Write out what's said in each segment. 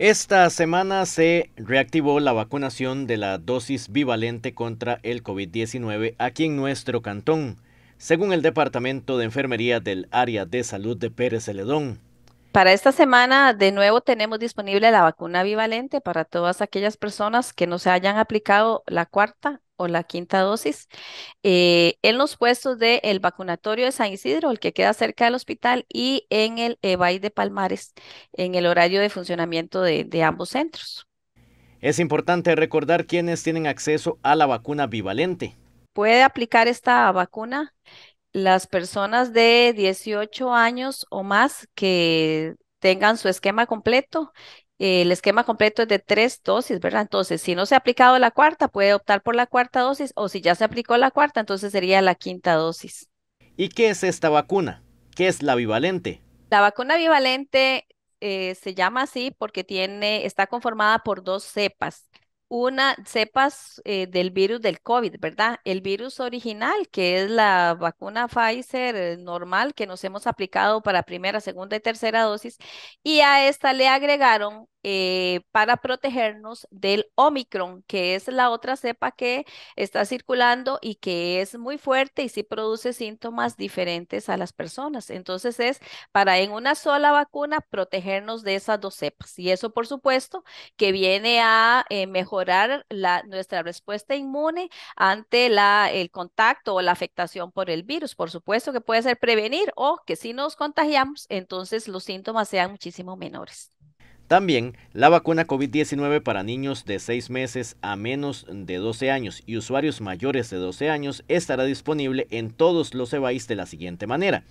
Esta semana se reactivó la vacunación de la dosis bivalente contra el COVID-19 aquí en nuestro cantón, según el Departamento de Enfermería del Área de Salud de Pérez Celedón. Para esta semana, de nuevo, tenemos disponible la vacuna bivalente para todas aquellas personas que no se hayan aplicado la cuarta o la quinta dosis. Eh, en los puestos del vacunatorio de San Isidro, el que queda cerca del hospital, y en el EBAI eh, de Palmares, en el horario de funcionamiento de, de ambos centros. Es importante recordar quiénes tienen acceso a la vacuna bivalente. Puede aplicar esta vacuna las personas de 18 años o más que tengan su esquema completo eh, el esquema completo es de tres dosis, ¿verdad? Entonces, si no se ha aplicado la cuarta, puede optar por la cuarta dosis o si ya se aplicó la cuarta, entonces sería la quinta dosis. ¿Y qué es esta vacuna? ¿Qué es la bivalente? La vacuna bivalente eh, se llama así porque tiene, está conformada por dos cepas. Una, cepas eh, del virus del COVID, ¿verdad? El virus original, que es la vacuna Pfizer normal que nos hemos aplicado para primera, segunda y tercera dosis, y a esta le agregaron eh, para protegernos del Omicron, que es la otra cepa que está circulando y que es muy fuerte y sí produce síntomas diferentes a las personas. Entonces es para en una sola vacuna protegernos de esas dos cepas. Y eso, por supuesto, que viene a eh, mejorar nuestra respuesta inmune ante el contacto o la afectación por el virus. Por supuesto que puede ser prevenir o que si nos contagiamos, entonces los síntomas sean muchísimo menores. También la vacuna COVID-19 para niños de 6 meses a menos de 12 años y usuarios mayores de 12 años estará disponible en todos los EBAIS de la siguiente manera.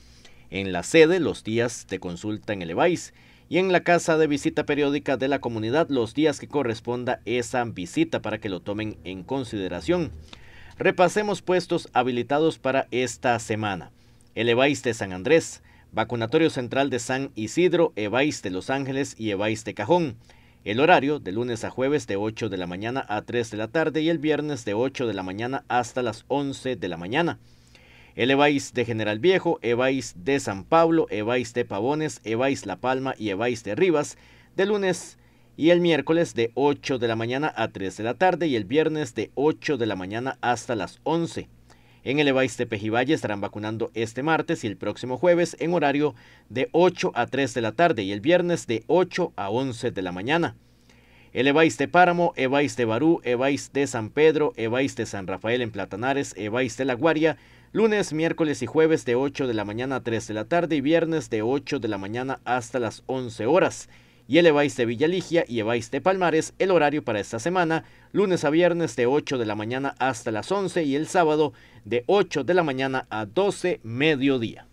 En la sede los días de consulta en el EBAIS y en la casa de visita periódica de la comunidad los días que corresponda esa visita para que lo tomen en consideración. Repasemos puestos habilitados para esta semana. El EBAIS de San Andrés, Vacunatorio Central de San Isidro, Evais de Los Ángeles y Evais de Cajón. El horario de lunes a jueves de 8 de la mañana a 3 de la tarde y el viernes de 8 de la mañana hasta las 11 de la mañana. El Evais de General Viejo, Evais de San Pablo, Evais de Pavones, Evais La Palma y Evais de Rivas, de lunes y el miércoles de 8 de la mañana a 3 de la tarde y el viernes de 8 de la mañana hasta las 11. En el Evais estarán vacunando este martes y el próximo jueves en horario de 8 a 3 de la tarde y el viernes de 8 a 11 de la mañana. El Evais de Páramo, Evais de Barú, Evais de San Pedro, Evais de San Rafael en Platanares, Evais de La Guaria, lunes, miércoles y jueves de 8 de la mañana a 3 de la tarde y viernes de 8 de la mañana hasta las 11 horas y el de Villaligia y de Palmares el horario para esta semana, lunes a viernes de 8 de la mañana hasta las 11 y el sábado de 8 de la mañana a 12 mediodía.